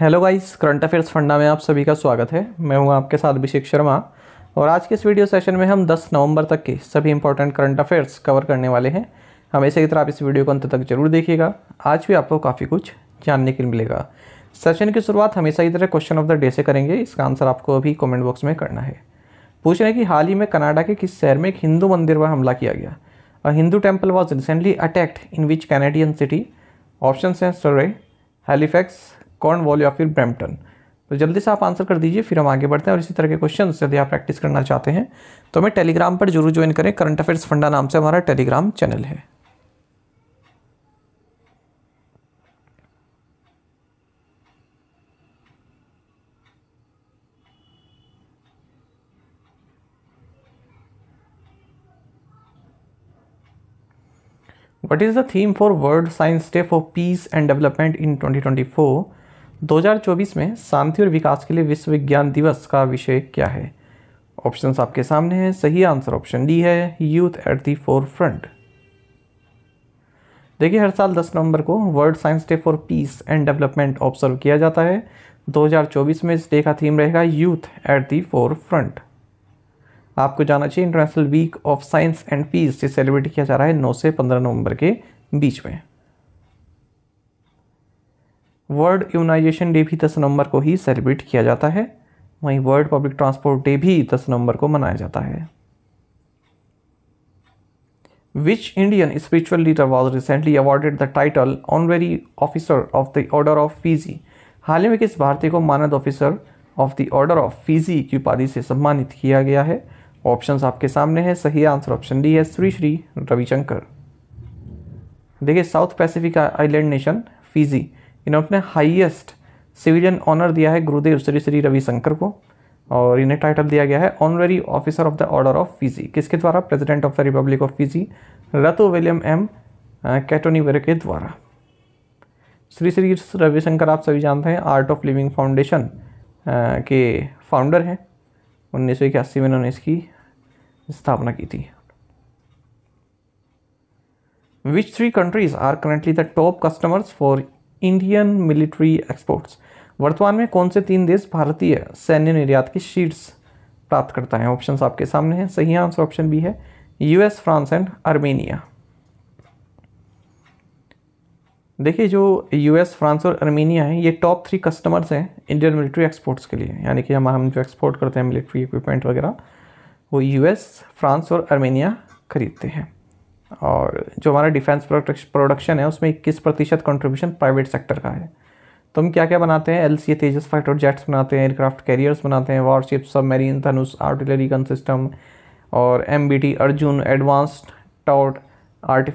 Hello guys current affairs फंडा में आप सभी का स्वागत है मैं हूं आपके साथ अभिषेक शर्मा और आज के इस वीडियो सेशन में हम 10 नवंबर तक के सभी इंपॉर्टेंट करंट अफेयर्स कवर करने वाले हैं हमेशा की तरह आप इस वीडियो को अंत तक जरूर देखिएगा आज भी आपको काफ़ी कुछ जानने के लिए मिलेगा सेशन की शुरुआत हमेशा की तरह क्वेश्चन ऑफ द डे से करेंगे इसका आंसर आपको अभी कॉमेंट बॉक्स में करना है पूछ रहे हैं कि हाल ही में कनाडा के किस शहर में एक हिंदू मंदिर पर हमला किया गया a Hindu temple was recently attacked in which Canadian city option हैं सर्वे हेलीफैक्स कॉर्नवॉल या फिर ब्रैम्पटन तो जल्दी से आप आंसर कर दीजिए फिर हम आगे बढ़ते हैं और इसी तरह के क्वेश्चन यदि आप प्रैक्टिस करना चाहते हैं तो हमें टेलीग्राम पर जरूर ज्वाइन करें करंट अफेयर्स फंडा नाम से हमारा टेलीग्राम चैनल है the theme for world science day for peace and development in twenty twenty 2024? 2024 में शांति और विकास के लिए विश्व विज्ञान दिवस का विषय क्या है ऑप्शन आपके सामने हैं सही आंसर ऑप्शन डी है youth at the forefront देखिए हर साल 10 नवंबर को world science day for peace and development observe किया जाता है 2024 में इस डे का थीम रहेगा youth at the forefront आपको जाना चाहिए international week of science and peace से सेलिब्रेट किया जा रहा है 9 से 15 नवंबर के बीच में वर्ल्ड इम्यूनाइजेशन डे भी दस नवंबर को ही सेलिब्रेट किया जाता है वहीं वर्ल्ड पब्लिक ट्रांसपोर्ट डे भी दस नवंबर को मनाया जाता है which Indian spiritual leader was recently awarded the title honorary officer of the order of Fiji हाल ही में किस भारतीय को मानद officer of the order of Fiji की उपाधि से सम्मानित किया गया है ऑप्शंस आपके सामने है सही आंसर ऑप्शन डी है श्री श्री रविशंकर देखिए South Pacific island nation Fiji इन्हें अपने हाईएस्ट सिविलियन ऑनर दिया है गुरुदेव श्री श्री रविशंकर को और इन्हें टाइटल दिया गया है honorary officer of the order of Fiji किसके द्वारा president of the republic of Fiji Ratu William M Katonivere के द्वारा श्री श्री रविशंकर आप सभी जानते हैं आर्ट ऑफ लिविंग फाउंडेशन के फाउंडर हैं उन्नीस में इन्होंने इसकी स्थापना की थी which three countries are currently the top customers for Indian military exports वर्तमान में कौन से तीन देश भारतीय सैन्य निर्यात की शीर्ष प्राप्त करता है ऑप्शन आपके सामने हैं सही आंसर ऑप्शन बी है यूएस फ्रांस एंड आर्मेनिया देखिए जो यूएस फ्रांस और आर्मेनिया है ये टॉप थ्री कस्टमर्स हैं इंडियन मिलिट्री एक्सपोर्ट्स के लिए यानी कि हम हम जो एक्सपोर्ट करते हैं मिलिट्री इक्विपमेंट वगैरह वो यूएस फ्रांस और आर्मेनिया खरीदते हैं और जो हमारा डिफेंस प्रोडक्शन है उसमें इक्कीस प्रतिशत कंट्रीब्यूशन प्राइवेट सेक्टर का है तो हम क्या क्या बनाते हैं L C Tejas fighter jets बनाते हैं एयरक्राफ्ट कैरियर्स बनाते हैं warship marine Dhanush artillery gun system और M B T Arjun advanced towed arti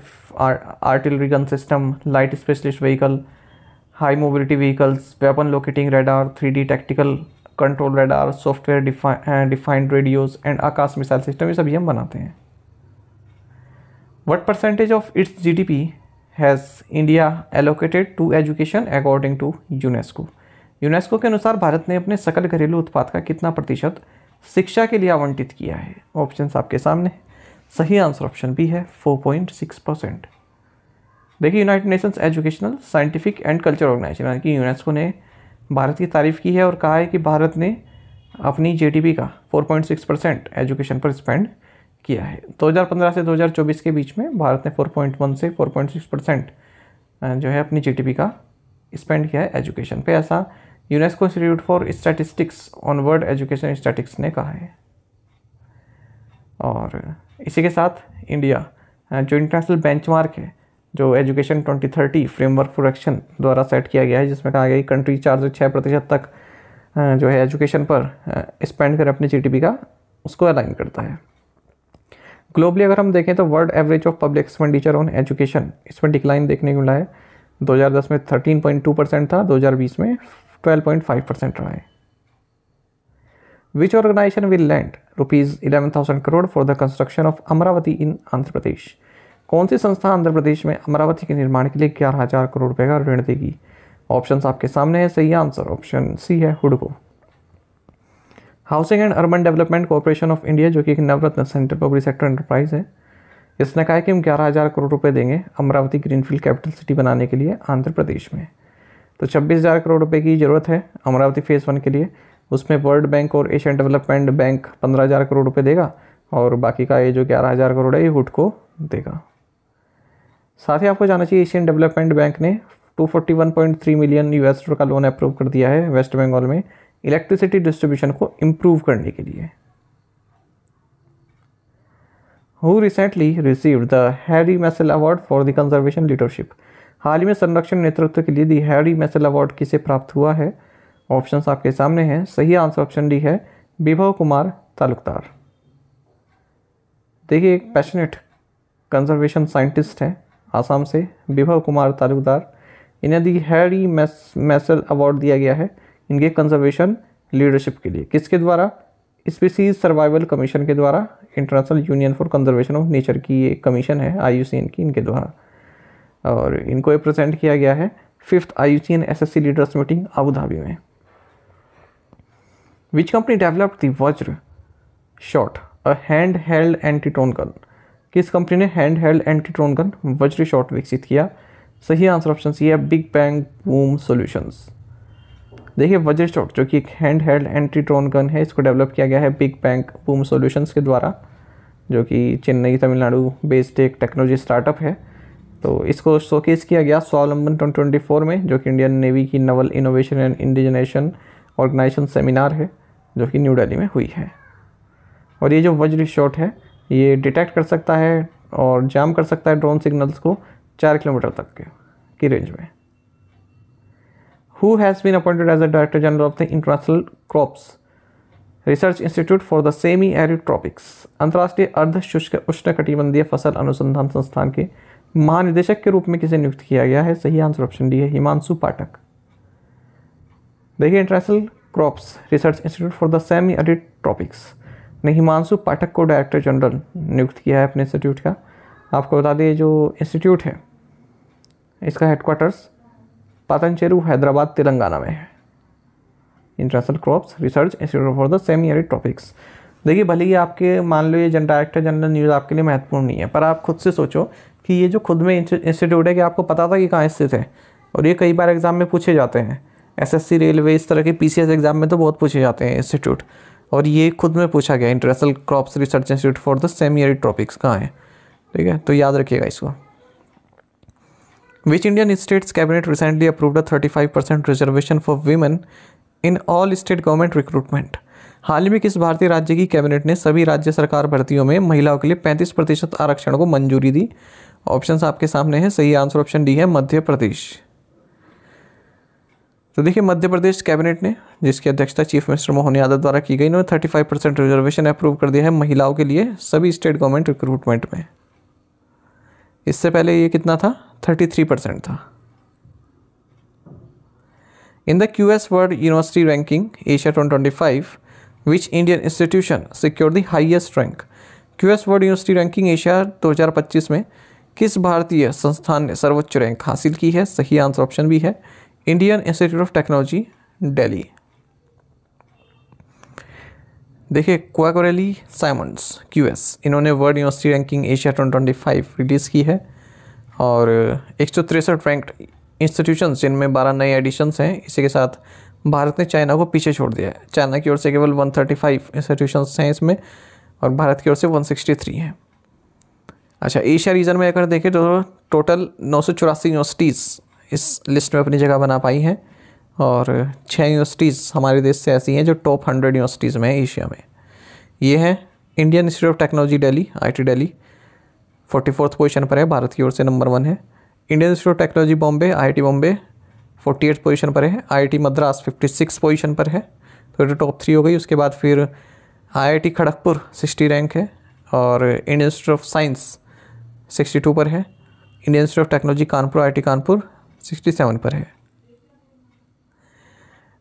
artillery gun system light specialist vehicle high mobility vehicles weapon locating radar three D tactical control radar software defined radios and Akash missile system ये सभी हम बनाते हैं what percentage of its GDP has India allocated to education according to UNESCO? UNESCO के अनुसार भारत ने अपने सकल घरेलू उत्पाद का कितना प्रतिशत शिक्षा के लिए आवंटित किया है ऑप्शन आपके सामने सही आंसर ऑप्शन बी है 4.6 परसेंट देखिए United Nations educational scientific and culture organization यानी कि यूनेस्को ने भारत की तारीफ की है और कहा है कि भारत ने अपनी जीडीपी का 4.6 परसेंट एजुकेशन पर स्पेंड किया है 2015 से 2024 के बीच में भारत ने 4.1 से 4.6 परसेंट जो है अपनी जीडीपी का स्पेंड किया है एजुकेशन पे ऐसा UNESCO institute for statistics on world education statics ने कहा है और इसी के साथ इंडिया जो इंटरनेशनल बेंचमार्क है जो एजुकेशन 2030 फ्रेमवर्क फॉर एक्शन द्वारा सेट किया गया है जिसमें कहा गया कि कंट्री चार से छः प्रतिशत तक जो है एजुकेशन पर स्पेंड कर अपनी जीडीपी का उसको अलाइन करता है ग्लोबली अगर हम देखें तो world average of public expenditure on education इसमें डिक्लाइन देखने को मिला है 2010 में 13.2 परसेंट था 2020 में 12.5 परसेंट रहा है which organisation will lend rupees eleven thousand crore for the construction of Amaravati in Andhra Pradesh कौन सी संस्था आंध्र प्रदेश में अमरावती के निर्माण के लिए ग्यारह हज़ार करोड़ रुपये का ऋण देगी ऑप्शन आपके सामने है सही आंसर ऑप्शन सी है हुडको housing and urban development corporation of India जो कि एक Navratna centre public sector enterprise है इसने कहा है कि हम ग्यारह हज़ार करोड़ रुपए देंगे अमरावती ग्रीनफील्ड कैपिटल सिटी बनाने के लिए आंध्र प्रदेश में तो छब्बीस हज़ार करोड़ रुपए की ज़रूरत है अमरावती फेज़ वन के लिए उसमें वर्ल्ड बैंक और एशियन डेवलपमेंट बैंक पंद्रह हज़ार करोड़ रुपये देगा और बाकी का ये जो ग्यारह हज़ार करोड़ है ये हुड को देगा साथ ही आपको जाना चाहिए एशियन डेवलपमेंट बैंक ने two forty one point three million US dollar का लोन अप्रूव कर दिया है वेस्ट बंगाल में इलेक्ट्रिसिटी डिस्ट्रीब्यूशन को इम्प्रूव करने के लिए who recently receive the Harry Messel award for the conservation leadership हाल ही में संरक्षण नेतृत्व के लिए दी हैरी मैसेल अवार्ड किसे प्राप्त हुआ है ऑप्शन आपके सामने हैं सही आंसर ऑप्शन डी है विभव कुमार तालुकदार देखिए एक पैशनेट कंजर्वेशन साइंटिस्ट हैं आसाम से विभव कुमार तालुकदार इन्हें the Harry Mess Messel award दिया गया है इनके कंजर्वेशन लीडरशिप के लिए किसके द्वारा स्पीसीज सर्वाइवल कमीशन के द्वारा international union for conservation of nature की ये कमीशन है आई की इनके द्वारा और इनको रिप्रेजेंट किया गया है fifth I U C N S S C leaders meeting Abu Dhabi में विच कंपनी डेवलप दज्र Vajra shot a hand held antidrone gun किस कंपनी ने hand held antidrone gun Vajra shot विकसित किया सही आंसर ऑप्शन सी है बिग बैंग बूम सॉल्यूशंस देखिए वज्र शॉट जो कि एक हैंड हेल्ड ड्रोन गन है इसको डेवलप किया गया है बिग बैंक बूम सॉल्यूशंस के द्वारा जो कि चेन्नई तमिलनाडु बेस्ड एक टेक्नोलॉजी स्टार्टअप है तो इसको शोकेस किया गया स्वावलंबन ट्वेंटी फोर में जो कि इंडियन नेवी की naval innovation and indigenisation organisation seminar है जो कि न्यू डेली में हुई है और ये जो वज्र शॉट है ये डिटेक्ट कर सकता है और जाम कर सकता है ड्रोन सिग्नल्स को चार किलोमीटर तक के की रेंज में who has been appointed as the Director General of the International Crops research institute for the semi arid tropics अंतर्राष्ट्रीय अर्ध शुष्क उष्णकटिबंधीय फसल अनुसंधान संस्थान के महानिदेशक के रूप में किसे नियुक्त किया गया है सही आंसर ऑप्शन डी है हिमांशु पाठक देखिए international crops research institute for the semi arid tropics ने हिमांशु पाठक को डायरेक्टर जनरल नियुक्त किया है अपने इंस्टीट्यूट का आपको बता दें जो इंस्टीट्यूट है इसका हेडक्वार्टर्स पातन चेरू हैदराबाद तेलंगाना में है international crops research institute for the semi arid tropics देखिए भले ही आपके मान लो ये जन डायरेक्टर जनरल न्यूज़ आपके लिए महत्वपूर्ण नहीं है पर आप खुद से सोचो कि ये जो खुद में इंस्टीट्यूट है कि आपको पता था कि कहाँ स्थित है और ये कई बार एग्ज़ाम में पूछे जाते हैं एसएससी रेलवे इस तरह के पीसीएस एग्ज़ाम में तो बहुत पूछे जाते हैं इंस्टीट्यूट और ये खुद में पूछा गया international crops research institute for the semi arid tropics कहाँ हैं ठीक है तो याद रखिएगा इसको Which Indian state's cabinet recently approved a 35% reservation for women in all state government recruitment हाल ही में किस भारतीय राज्य की कैबिनेट ने सभी राज्य सरकार भर्तियों में महिलाओं के लिए 35 प्रतिशत आरक्षण को मंजूरी दी ऑप्शन आपके सामने हैं सही आंसर ऑप्शन डी है मध्य प्रदेश तो देखिए मध्य प्रदेश कैबिनेट ने जिसकी अध्यक्षता चीफ मिनिस्टर मोहन यादव द्वारा की गई इन्होंने thirty five percent reservation approve कर दिया है महिलाओं के लिए सभी स्टेट गवर्नमेंट रिक्रूटमेंट में इससे पहले ये कितना था थर्टी थ्री परसेंट था In the QS twenty University Ranking Asia 2025, which Indian institution secured the highest world university ranking Asia दो हजार 2025 में किस भारतीय संस्थान ने सर्वोच्च रैंक हासिल की है सही आंसर ऑप्शन भी है Indian institute of technology Delhi देखिए क्वाकोरेली साइमंड्स क्यूएस इन्होंने world university ranking Asia 2025 release की है और एक सौ तिरसठ रैंक्ड इंस्टीट्यूशन जिनमें बारह नए एडिशंस हैं इसी के साथ भारत ने चाइना को पीछे छोड़ दिया है चाइना की ओर से केवल वन थर्टी फाइव इंस्टीट्यूशन हैं इसमें और भारत की ओर से वन सिक्सटी थ्री हैं अच्छा एशिया रीजन में अगर देखें तो टोटल नौ सौ चौरासी यूनिवर्सिटीज़ इस लिस्ट में अपनी जगह बना पाई हैं और छः यूनिवर्सिटीज़ हमारे देश से ऐसी हैं जो टॉप हंड्रेड यूनिवर्सिटीज़ में हैं एशिया में ये हैं Indian institute of technology I T Delhi forty fourth position पर है भारत की ओर से नंबर वन है Indian institute technology Bombay I Bombay forty eight position पर है I Madras fifty six position पर है तो ये टॉप तो थ्री हो गई उसके बाद फिर टी खड़गपुर सिक्सटी रैंक है और Indian institute of science sixty two पर है Indian institute of technology Kanpur I Kanpur sixty seven पर है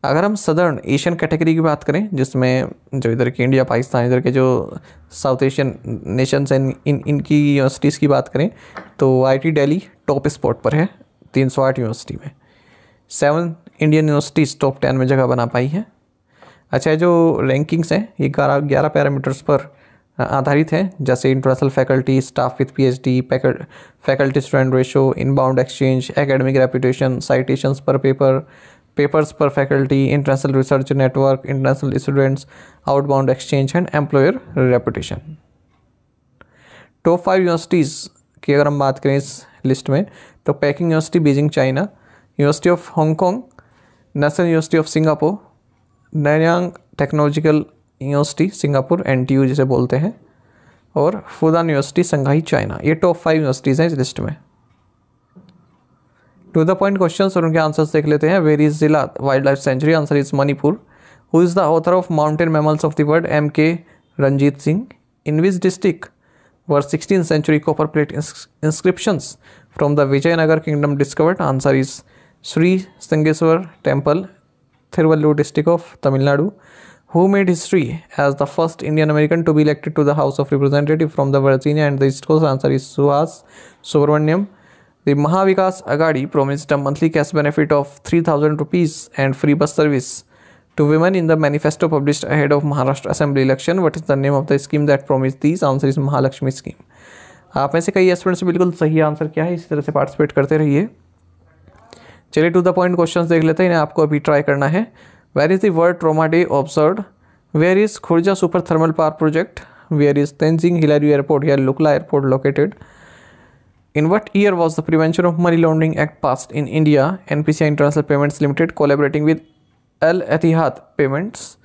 अगर हम सदर्न एशियन कैटेगरी की बात करें जिसमें जो इधर के इंडिया पाकिस्तान इधर के जो साउथ एशियन नेशंस हैं इन इनकी यूनिवर्सिटीज़ की बात करें तो आईटी दिल्ली टॉप स्पॉट पर है तीन सौ आठ यूनिवर्सिटी में seven Indian universities top ten में जगह बना पाई हैं अच्छा जो रैंकिंग्स हैं ये ग्यारह ग्यारह पैरामीटर्स पर आधारित हैं जैसे international faculty staff with P H D faculty student ratio inbound exchange academic reputation citations per paper per faculty international research network international students outbound exchange and employer reputation top five universities की अगर हम बात करें इस list में तो Peking university Beijing China university of Hong Kong national university of Singapore Nanyang technological university Singapore N जिसे बोलते हैं और फुदान यूनिवर्सिटी संघाई चाइना ये टॉप फाइव यूनिवर्सिटीज़ हैं इस लिस्ट में टू द पॉइंट क्वेश्चन और उनके आंसर्स देख लेते हैं where is Zeilad wild life sanctuary answer is Manipur who is the author of mountain mammals of the world M K Ranjit Singh in which district were sixteen century copper plate inscriptions from the Vijayanagara kingdom discovered answer is Shri Sangameshwar temple Thiruvallur district of Tamil Nadu who made history as the first Indian American to be elected to the house of representative from the Virginia and the east coast answer is Suhas Subramanyam The Mahavikas Agadi promised a monthly cash benefit of 3000 rupees and free bus service to women in the manifesto published ahead of Maharashtra Assembly election. What is the name of the scheme that promised these? Answer is Mahalakshmi scheme. आप में से कई students बिल्कुल सही answer क्या है इसी तरह से पार्टिसिपेट करते रहिए चलिए टू द पॉइंट क्वेश्चंस देख लेते हैं इन्हें आपको अभी ट्राई करना है where is the world trauma day observe where is Khurja super thermal power project where is Tenzing Hillary airport या Lukla airport located In what year was the Prevention of Money Laundering Act passed in India? NPCI International Payments Limited collaborating with Al Etihad Payments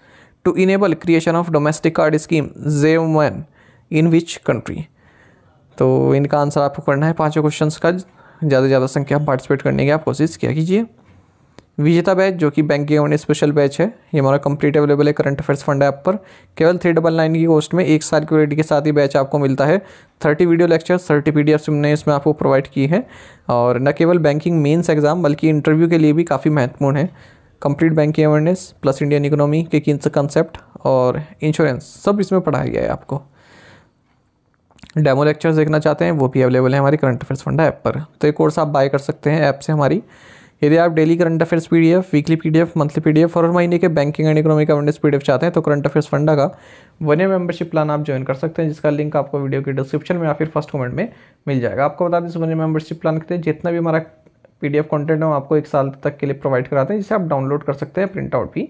to enable creation of domestic card scheme J1 in which country? तो इनका answer आपको करना है पांचों questions का ज़्यादा से ज़्यादा संख्या पार्टिसिपेट करने की आप कोशिश किया कीजिए विजेता बैच जो कि बैंक की स्पेशल बैच है ये हमारा कंप्लीट अवेलेबल है करंट अफेयर्स फंड ऐप पर केवल थ्री डबल नाइन की कोस्ट में एक साल की वैलिडिटी के साथ ही बैच आपको मिलता है thirty video lecture thirty P D हमने इसमें आपको प्रोवाइड की है और न केवल बैंकिंग मेन्स एग्जाम बल्कि इंटरव्यू के लिए भी काफ़ी महत्वपूर्ण है complete banking awareness plus Indian economy के किन से कंसेप्ट और इंश्योरेंस सब इसमें पढ़ाया गया है आपको डेमो लेक्चर्स देखना चाहते हैं वो भी अवेलेबल है हमारी करंट अफेयर्स फंड ऐप पर तो ये कोर्स आप बाय कर सकते हैं ऐप से हमारी यदि आप daily current affairs PDF weekly PDF monthly PDF और महीने के banking and economic awareness PDF चाहते हैं तो करंट अफेयर्स फंडा का वन ईयर मेंबरशिप प्लान आप ज्वाइन कर सकते हैं जिसका लिंक आपको वीडियो के डिस्क्रिप्शन में या फिर फर्स्ट कमेंट में मिल जाएगा आपको बता दें इस वन ईयर मेंबरशिप प्लान के जितना भी हमारा पी डी है हम आपको एक साल तक के लिए प्रोवाइड कराते हैं जिसे आप डाउनलोड कर सकते हैं प्रिंट आउट भी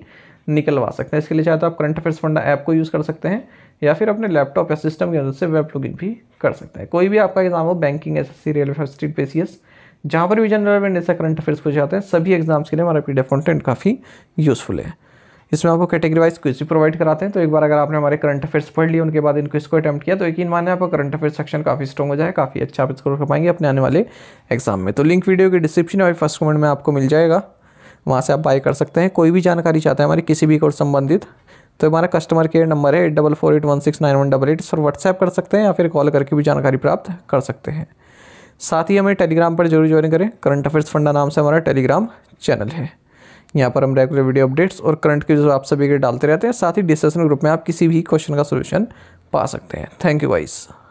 निकलवा सकते हैं इसके लिए चाहे तो आप करंट अफेयर्स फंडा ऐप को यूज़ कर सकते हैं या फिर अपने लैपटॉप या सिस्टम की मदद से वेब लॉगिन भी कर सकते हैं कोई भी आपका एग्जाम हो banking S S C railway फर्स्ट स्ट्रीट पी जहाँ पर भी जनरल अवेयरनेस या करंट अफेयर्स पूछे जाते हैं सभी एग्जाम्स के लिए हमारा पी कंटेंट काफ़ी यूज़फुल है इसमें आपको कैटेगरी वाइज क्विज भी प्रोवाइड कराते हैं तो एक बार अगर आपने हमारे करंट अफेयर्स पढ़ लिए उनके बाद इन क्विज को अटैम्प्ट किया तो यकीन माने आपका करंट अफेयर सेक्शन काफ़ी स्ट्रॉग हो जाए काफ़ी अच्छा आप स्कोर कर पाएंगे अपने आने वाले एग्जाम में तो लिंक वीडियो के डिस्क्रिप्शन और फर्स्ट कमेंट में आपको मिल जाएगा वहाँ से आप बाय कर सकते हैं कोई भी जानकारी चाहते हैं हमारे किसी भी कोर्स संबंधित तो हमारा कस्टमर केयर नंबर है eight double four eight one six nine one double eight इस पर व्हाट्सएप कर सकते हैं या फिर कॉल करके भी जानकारी प्राप्त कर सकते हैं साथ ही हमें टेलीग्राम पर जरूर ज्वाइन करें करंट अफेयर्स फंडा नाम से हमारा टेलीग्राम चैनल है यहाँ पर हम रेगुलर वीडियो अपडेट्स और करंट के जो आप सभी के डालते रहते हैं साथ ही डिस्कशन ग्रुप में आप किसी भी क्वेश्चन का सोल्यूशन पा सकते हैं थैंक यू वाइज़